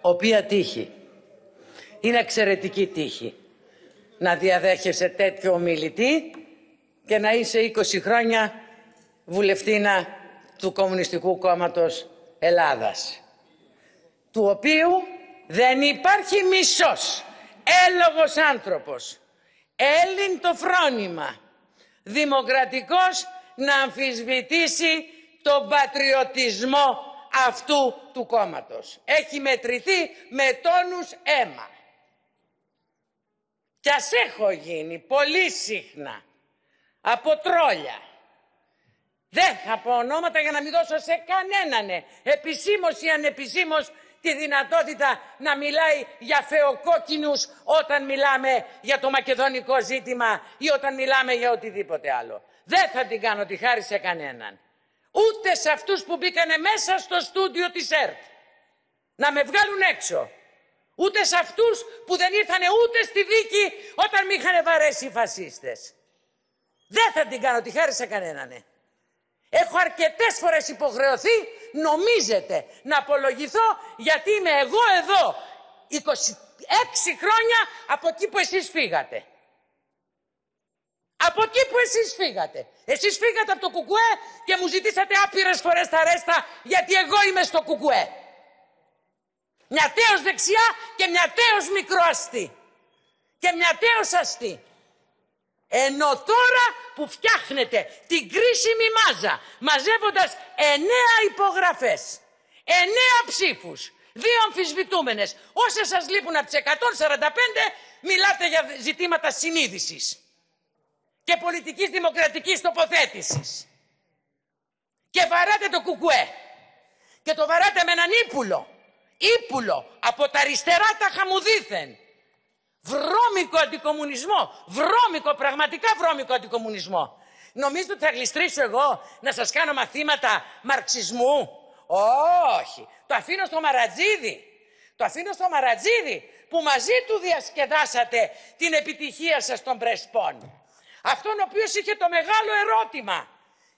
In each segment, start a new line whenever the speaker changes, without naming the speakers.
Οποία τύχη. Είναι εξαιρετική τύχη να διαδέχεσαι τέτοιο ομιλητή και να είσαι 20 χρόνια βουλευτήνα του Κομμουνιστικού Κόμματος Ελλάδας, του οποίου δεν υπάρχει μισός, έλογος άνθρωπος, Έλλην το φρόνημα, δημοκρατικός να αμφισβητήσει τον πατριωτισμό αυτού του κόμματος. Έχει μετρηθεί με τόνους αίμα. Κι ας έχω γίνει πολύ συχνά από τρόλια. Δεν θα πω ονόματα για να μην δώσω σε κανέναν ε. επισήμως ή ανεπισήμως τη δυνατότητα να μιλάει για φεοκόκκινους όταν μιλάμε για το μακεδονικό ζήτημα ή όταν μιλάμε για οτιδήποτε άλλο. Δεν θα την κάνω τη χάρη σε κανέναν ούτε σε αυτούς που μπήκανε μέσα στο στούντιο της ΕΡΤ να με βγάλουν έξω. Ούτε σε αυτούς που δεν ήρθανε ούτε στη δίκη όταν με είχαν βαρέσει οι φασίστες. Δεν θα την κάνω, τη χάρη σε κανέναν. Έχω αρκετές φορές υποχρεωθεί, νομίζετε, να απολογηθώ γιατί είμαι εγώ εδώ 26 χρόνια από εκεί που εσείς φύγατε. Από εκεί που εσείς φύγατε. Εσείς φύγατε από το κουκουέ και μου ζητήσατε άπειρες φορές τα ρέστα γιατί εγώ είμαι στο κουκουέ. Μια τέος δεξιά και μια τέος μικρόαστη. Και μια τέος αστή. Ενώ τώρα που φτιάχνετε την κρίσιμη μάζα μαζεύοντας εννέα υπογραφές, εννέα ψήφους, δύο αμφισβητούμενες, όσες σας λείπουν από τις 145 μιλάτε για ζητήματα συνείδησης και πολιτικής δημοκρατικής τοποθέτησης. Και βαράτε το κουκουέ. Και το βαράτε με έναν ύπουλο. Ήπουλο. από τα αριστερά τα χαμουδίθεν. Βρώμικο αντικομουνισμό. Βρώμικο, πραγματικά βρώμικο αντικομουνισμό. Νομίζετε ότι θα γλιστρήσω εγώ να σας κάνω μαθήματα μαρξισμού. Όχι. Το αφήνω στο Μαρατζίδι. Το αφήνω στο Μαρατζίδι που μαζί του διασκεδάσατε την επιτυχία σας των Πρεσπών. Αυτόν ο οποίος είχε το μεγάλο ερώτημα.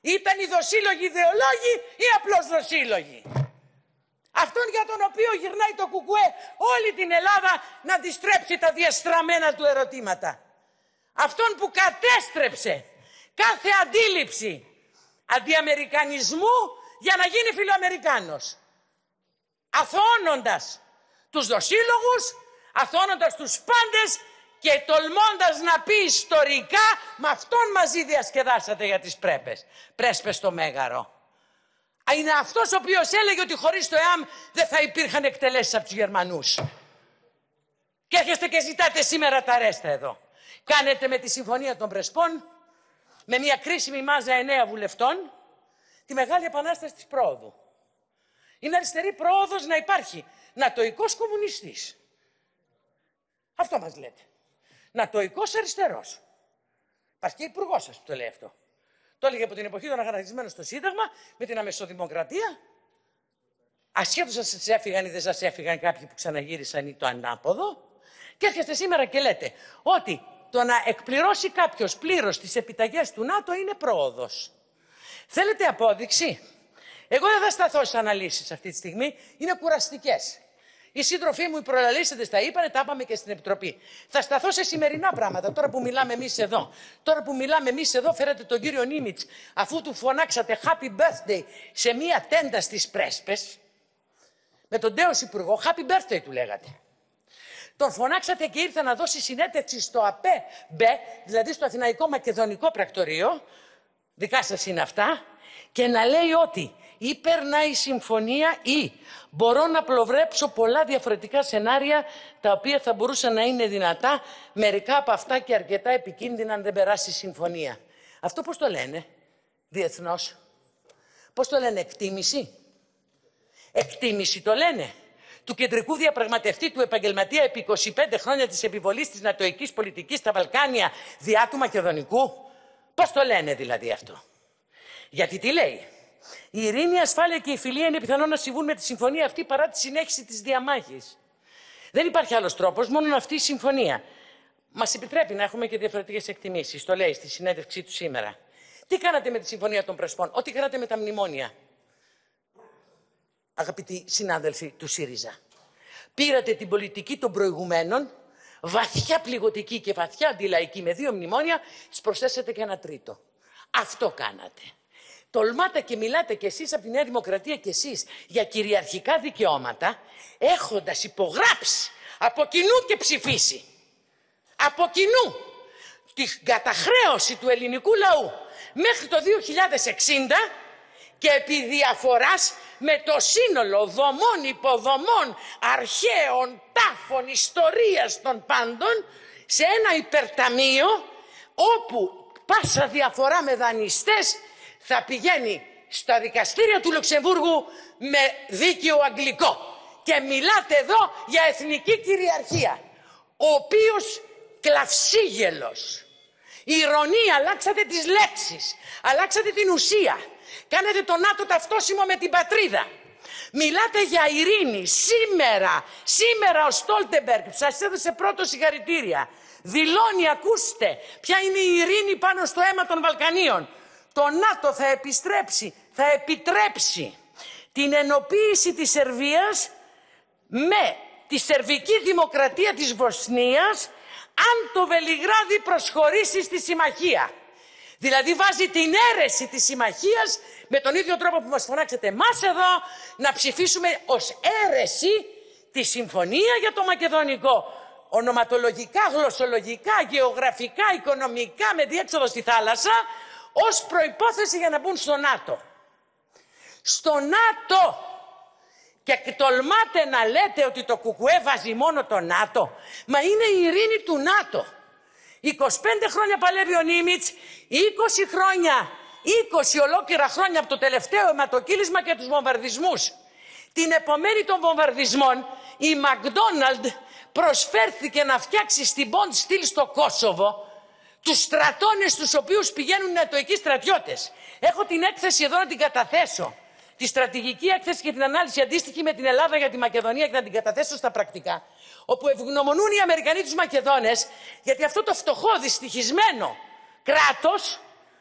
Ήταν οι δοσύλλογοι ιδεολόγοι ή απλώς δοσύλλογοι. Αυτόν για τον οποίο γυρνάει το κουκουέ όλη την Ελλάδα να αντιστρέψει τα διαστραμμένα του ερωτήματα. Αυτόν που κατέστρεψε κάθε αντίληψη αντιαμερικανισμού για να γίνει φιλοαμερικάνος. Αθώνοντας τους δοσύλλογους, αθώνοντας τους πάντες και τολμώντας να πει ιστορικά με αυτόν μαζί διασκεδάσατε για τις πρέπες. Πρέσπες στο Μέγαρο. Είναι αυτός ο οποίος έλεγε ότι χωρίς το ΕΑΜ δεν θα υπήρχαν εκτελέσεις από τους Γερμανούς. Και έρχεστε και ζητάτε σήμερα τα ρέστα εδώ. Κάνετε με τη Συμφωνία των Πρεσπών, με μια κρίσιμη μάζα εννέα βουλευτών, τη Μεγάλη Επανάσταση της Πρόοδου. Είναι αριστερή πρόοδος να υπάρχει. Να το κομμουνιστής. Αυτό μας λέτε. Νατοϊκό αριστερό. Υπάρχει υπουργός σας που το λέει αυτό. Το έλεγε από την εποχή των αγανακτισμένων στο Σύνταγμα με την αμεσοδημοκρατία. Ασχέτως αν σας έφυγαν ή δεν σας έφυγαν κάποιοι που ξαναγύρισαν ή το ανάποδο. Και έρχεστε σήμερα και λέτε ότι το να εκπληρώσει κάποιος πλήρως τις επιταγές του ΝΑΤΟ είναι πρόοδος. Θέλετε απόδειξη. Εγώ δεν θα σταθώ στις αναλύσεις αυτή τη στιγμή. Είναι κουραστικές. Οι σύντροφοί μου, οι προλαλήσαντες τα είπανε, τα είπαμε και στην Επιτροπή. Θα σταθώ σε σημερινά πράγματα, τώρα που μιλάμε εμείς εδώ. Τώρα που μιλάμε εμείς εδώ, φέρατε τον κύριο Νίμιτ, αφού του φωνάξατε Happy Birthday σε μία τέντα στις Πρέσπες, με τον τέος υπουργό, Happy Birthday του λέγατε. Τον φωνάξατε και ήρθε να δώσει συνέντευξη στο ΑΠΕ δηλαδή στο Αθηναϊκό Μακεδονικό Πρακτορείο, δικά σας είναι αυτά, και να λέει ότι ή περνάει συμφωνία ή μπορώ να πλοβρέψω πολλά διαφορετικά σενάρια τα οποία θα μπορούσαν να είναι δυνατά, μερικά από αυτά και αρκετά επικίνδυνα αν δεν περάσει η συμφωνία. Αυτό πώς το λένε διεθνώς. Πώς το λένε εκτίμηση. Εκτίμηση το λένε του κεντρικού διαπραγματευτή του επαγγελματία επί 25 χρόνια της επιβολής της νατοικής πολιτικής στα Βαλκάνια διά του Μακεδονικού. Πώς το λένε δηλαδή αυτό. Γιατί τι λέει. Η ειρήνη, η ασφάλεια και η φιλία είναι πιθανό να συμβούν με τη συμφωνία αυτή παρά τη συνέχιση της διαμάχης. Δεν υπάρχει άλλος τρόπος, μόνο αυτή η συμφωνία. Μας επιτρέπει να έχουμε και διαφορετικές εκτιμήσεις. Το λέει στη συνέντευξή του σήμερα. Τι κάνατε με τη συμφωνία των Πρεσπών, Ό,τι κάνατε με τα μνημόνια. Αγαπητοί συνάδελφοι του ΣΥΡΙΖΑ, πήρατε την πολιτική των προηγουμένων, βαθιά πληγωτική και βαθιά αντιλαϊκή με δύο μνημόνια, τη προσθέσατε και ένα τρίτο. Αυτό κάνατε τολμάτε και μιλάτε κι εσείς από τη Νέα Δημοκρατία κι εσείς για κυριαρχικά δικαιώματα, έχοντας υπογράψει από κοινού και ψηφίσει, από κοινού, την καταχρέωση του ελληνικού λαού μέχρι το 2060 και επί διαφοράς με το σύνολο δομών, υποδομών, αρχαίων, τάφων, ιστορίας των πάντων σε ένα υπερταμείο όπου πάσα διαφορά με δανειστές θα πηγαίνει στα δικαστήρια του Λουξεμβούργου με δίκαιο αγγλικό. Και μιλάτε εδώ για εθνική κυριαρχία. Ο οποίος κλαυσίγελος. Ηρωνία, αλλάξατε τις λέξεις, αλλάξατε την ουσία. Κάνετε τον άτο ταυτόσιμο με την πατρίδα. Μιλάτε για ειρήνη. Σήμερα, σήμερα ο Στόλτεμπεργκ, σας έδωσε πρώτο συγχαρητήρια. Δηλώνει, ακούστε, ποια είναι η ειρήνη πάνω στο αίμα των Βαλκανίων το ΝΑΤΟ θα επιστρέψει, θα επιτρέψει την ενοποίηση της Σερβίας με τη Σερβική Δημοκρατία της Βοσνίας αν το Βελιγράδι προσχωρήσει στη Συμμαχία. Δηλαδή βάζει την αίρεση της Συμμαχίας με τον ίδιο τρόπο που μας φωνάξετε εμάς εδώ να ψηφίσουμε ως αίρεση τη Συμφωνία για το Μακεδονικό. Ονοματολογικά, γλωσσολογικά, γεωγραφικά, οικονομικά με διέξοδο στη θάλασσα ως προϋπόθεση για να μπουν στο ΝΑΤΟ. Στο ΝΑΤΟ! Και τολμάτε να λέτε ότι το κουκουέ βάζει μόνο το ΝΑΤΟ. Μα είναι η ειρήνη του ΝΑΤΟ. 25 χρόνια παλεύει ο Νίμιτς, 20 χρόνια, 20 ολόκληρα χρόνια από το τελευταίο αιματοκύλισμα και τους βομβαρδισμούς. Την επομένη των βομβαρδισμών η Μακδόναλντ προσφέρθηκε να φτιάξει στην Bond Steel στο Κόσοβο τους στρατώνες τους οποίους πηγαίνουν νεατοικοί στρατιώτες. Έχω την έκθεση εδώ να την καταθέσω. Τη στρατηγική έκθεση και την ανάλυση αντίστοιχη με την Ελλάδα για τη Μακεδονία και να την καταθέσω στα πρακτικά. Όπου ευγνωμονούν οι Αμερικανοί τους Μακεδόνες γιατί αυτό το φτωχό δυστυχισμένο κράτος.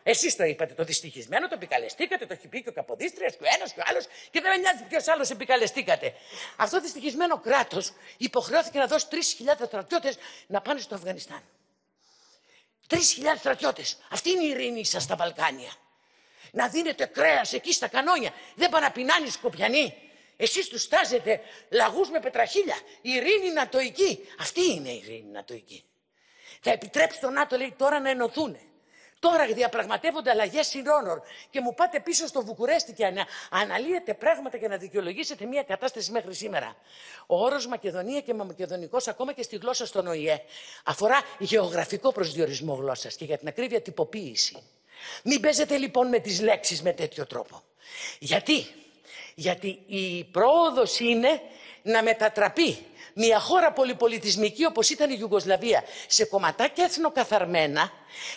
Εσείς το είπατε, το δυστυχισμένο, το επικαλεστήκατε, το έχει πει και ο Καποδίστριας και ο ένας και ο άλλος, και δεν με νοιάζει ποιος άλλος επικαλεστήκατε. Αυτό το δυστυχισμένο κράτος υποχρεώθηκε να δώσει 3.000 στρατιώτες να πάνε στο Αφγανιστάν. Τρεις χιλιάδες στρατιώτες. Αυτή είναι η ειρήνη σας στα Βαλκάνια. Να δίνετε κρέας εκεί στα κανόνια. Δεν πάνε να πεινάνε οι Σκοπιανοί. Εσείς τους στάζετε λαγούς με πετραχίλια. Η ειρήνη εκεί, Αυτή είναι η ειρήνη εκεί. Θα επιτρέψει τον ΝΑΤΟ, λέει, τώρα να ενωθούν. Τώρα διαπραγματεύονται αλλαγές συνόρων και μου πάτε πίσω στο Βουκουρέστι και ανα, αναλύετε πράγματα για να δικαιολογήσετε μια κατάσταση μέχρι σήμερα. Ο όρος Μακεδονία και Μακεδονικό, ακόμα και στη γλώσσα στον ΟΗΕ, αφορά γεωγραφικό προσδιορισμό γλώσσας και για την ακρίβεια τυποποίηση. Μην παίζετε λοιπόν με τις λέξεις με τέτοιο τρόπο. Γιατί? Γιατί η πρόοδος είναι να μετατραπεί μια χώρα πολυπολιτισμική όπως ήταν η Ιουγκοσλαβία σε κομματάκια εθνοκαθαρμένα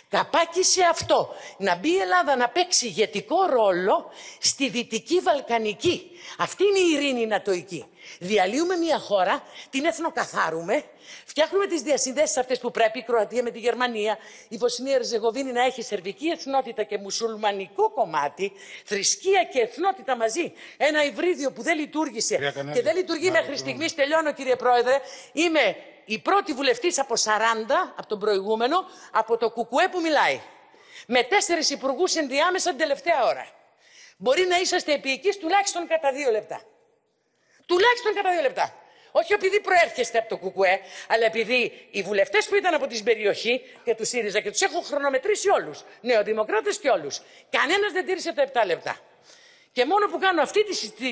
καπάκισε αυτό να μπει η Ελλάδα να παίξει ηγετικό ρόλο στη Δυτική Βαλκανική. Αυτή είναι η ειρήνη νατοϊκή. Διαλύουμε μια χώρα, την εθνοκαθάρουμε, φτιάχνουμε τις διασυνδέσεις αυτές που πρέπει, η Κροατία με τη Γερμανία, η Βοσνία Ριζεγοβίνη να έχει σερβική εθνότητα και μουσουλμανικό κομμάτι, θρησκεία και εθνότητα μαζί. Ένα υβρίδιο που δεν λειτουργήσε και δεν λειτουργεί μέχρι στιγμής. Τελειώνω, κύριε Πρόεδρε. Είμαι η πρώτη βουλευτής από 40, από τον προηγούμενο, από το Κουκουέ που μιλάει. Με τέσσερις υπουργούς ενδιάμεσα την τελευταία ώρα. Μπορεί να είσαστε επί τουλάχιστον κατά δύο λεπτά. Τουλάχιστον κατά δύο λεπτά. Όχι επειδή προέρχεστε από το ΚΚΕ, αλλά επειδή οι βουλευτές που ήταν από την περιοχή και τους ΣΥΡΙΖΑ και τους έχω χρονομετρήσει όλους, νεοδημοκράτες και όλους, κανένας δεν τήρησε τα 7 λεπτά. Και μόνο που κάνω αυτή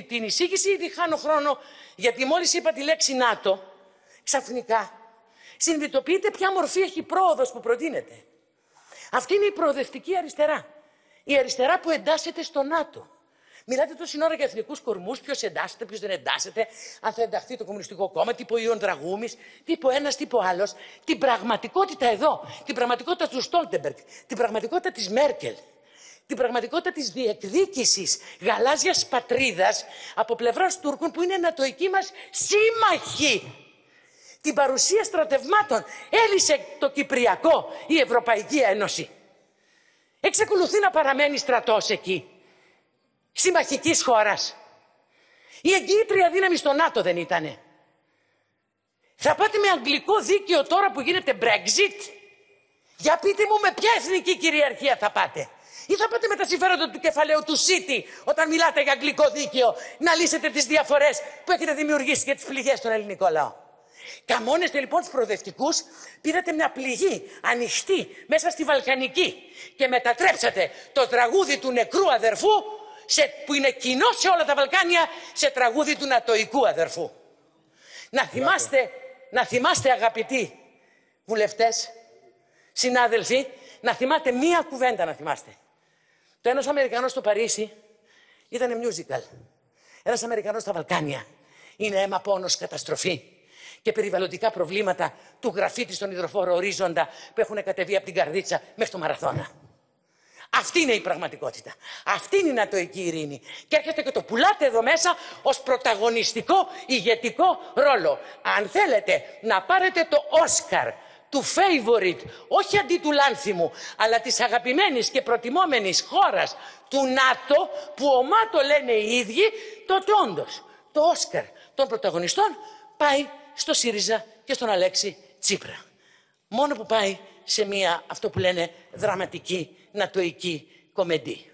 την εισήγηση, ήδη χάνω χρόνο, γιατί μόλις είπα τη λέξη ΝΑΤΟ, ξαφνικά συνειδητοποιείτε ποια μορφή έχει η πρόοδος που προτείνεται. Αυτή είναι η προοδευτική αριστερά. Η αριστερά που εντάσσεται στο ΝΑΤΟ. Μιλάτε τόση ώρα για εθνικούς κορμούς, ποιος εντάσσεται, ποιος δεν εντάσσεται, αν θα ενταχθεί το Κομμουνιστικό Κόμμα, τύπο Ιων Δραγούμη, τύπο ένας, τύπο άλλος. Την πραγματικότητα εδώ, την πραγματικότητα του Στόλτεμπεργκ, την πραγματικότητα της Μέρκελ, την πραγματικότητα της διεκδίκησης γαλάζιας πατρίδας από πλευράς Τούρκων που είναι ανατοικοί μας σύμμαχοι την παρουσία στρατευμάτων. Έλυσε το Κυπριακό η Ευρωπαϊκή Ένωση. Εξακολουθεί να παραμένει στρατός εκεί συμμαχικής χώρας. Η εγγύητρια δύναμη στο ΝΑΤΟ δεν ήτανε. Θα πάτε με αγγλικό δίκαιο τώρα που γίνεται Brexit. Για πείτε μου με ποια εθνική κυριαρχία θα πάτε. Ή θα πάτε με τα συμφέροντα του κεφαλαίου του City όταν μιλάτε για αγγλικό δίκαιο να λύσετε τις διαφορές που έχετε δημιουργήσει για τις πληγές στον ελληνικό λαό. Καμώνεστε λοιπόν του προοδευτικούς, πήρατε μια πληγή ανοιχτή μέσα στη Βαλκανική και μετατρέψατε το τραγούδι του νεκρού αδερφού σε, που είναι κοινό σε όλα τα Βαλκάνια σε τραγούδι του νατοϊκού αδερφού. Να θυμάστε, να θυμάστε αγαπητοί βουλευτές, συνάδελφοι, να θυμάστε μία κουβέντα να θυμάστε. Το ένας Αμερικανός στο Παρίσι ήταν musical. Ένας Αμερικανός στα Βαλκάνια. Είναι αίμα πόνος καταστροφή και περιβαλλοντικά προβλήματα του γραφίτη στον υδροφόρο ορίζοντα που έχουν κατεβεί από την καρδίτσα μέχρι το μαραθώνα. Αυτή είναι η πραγματικότητα. Αυτή είναι η νατοική ειρήνη. Και έρχεστε και το πουλάτε εδώ μέσα ως πρωταγωνιστικό ηγετικό ρόλο. Αν θέλετε να πάρετε το Όσκαρ του favorite, όχι αντί του λάνθιμου, αλλά της αγαπημένης και προτιμόμενης χώρας του ΝΑΤΟ, που το λένε οι ίδιοι, τότε όντως το Όσκαρ των πρωταγωνιστών πάει στο ΣΥΡΙΖΑ και στον Αλέξη Τσίπρα. Μόνο που πάει σε μία, αυτό που λένε, δραματική na tua equipe comedê. É